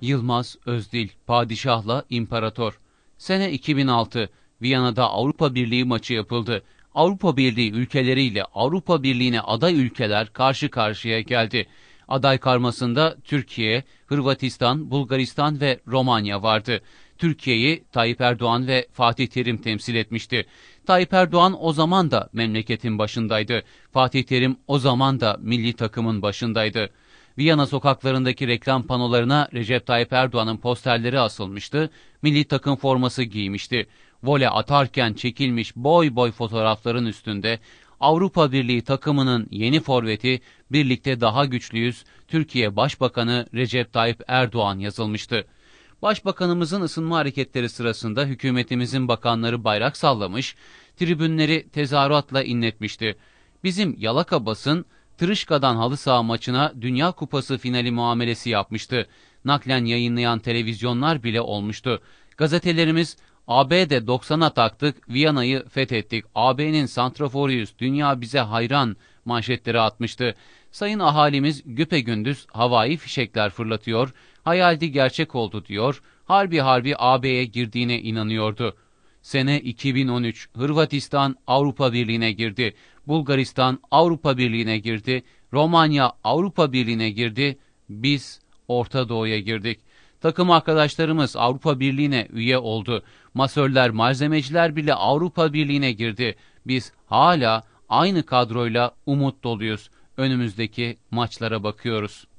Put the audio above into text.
Yılmaz Özdil, Padişah'la İmparator. Sene 2006, Viyana'da Avrupa Birliği maçı yapıldı. Avrupa Birliği ülkeleriyle Avrupa Birliği'ne aday ülkeler karşı karşıya geldi. Aday karmasında Türkiye, Hırvatistan, Bulgaristan ve Romanya vardı. Türkiye'yi Tayyip Erdoğan ve Fatih Terim temsil etmişti. Tayyip Erdoğan o zaman da memleketin başındaydı. Fatih Terim o zaman da milli takımın başındaydı. Viyana sokaklarındaki reklam panolarına Recep Tayyip Erdoğan'ın posterleri asılmıştı, milli takım forması giymişti. Vole atarken çekilmiş boy boy fotoğrafların üstünde Avrupa Birliği takımının yeni forveti, birlikte daha güçlüyüz, Türkiye Başbakanı Recep Tayyip Erdoğan yazılmıştı. Başbakanımızın ısınma hareketleri sırasında hükümetimizin bakanları bayrak sallamış, tribünleri tezahüratla inletmişti. Bizim yalaka basın, Tırışka'dan halı saha maçına Dünya Kupası finali muamelesi yapmıştı. Naklen yayınlayan televizyonlar bile olmuştu. Gazetelerimiz AB'de 90'a taktık, Viyana'yı fethettik, AB'nin santraforuyuz, dünya bize hayran manşetleri atmıştı. Sayın ahalimiz güpegündüz havai fişekler fırlatıyor, hayaldi gerçek oldu diyor, harbi harbi AB'ye girdiğine inanıyordu. Sene 2013, Hırvatistan Avrupa Birliği'ne girdi. Bulgaristan Avrupa Birliği'ne girdi, Romanya Avrupa Birliği'ne girdi, biz Orta Doğu'ya girdik. Takım arkadaşlarımız Avrupa Birliği'ne üye oldu. Masörler, malzemeciler bile Avrupa Birliği'ne girdi. Biz hala aynı kadroyla umut doluyuz. Önümüzdeki maçlara bakıyoruz.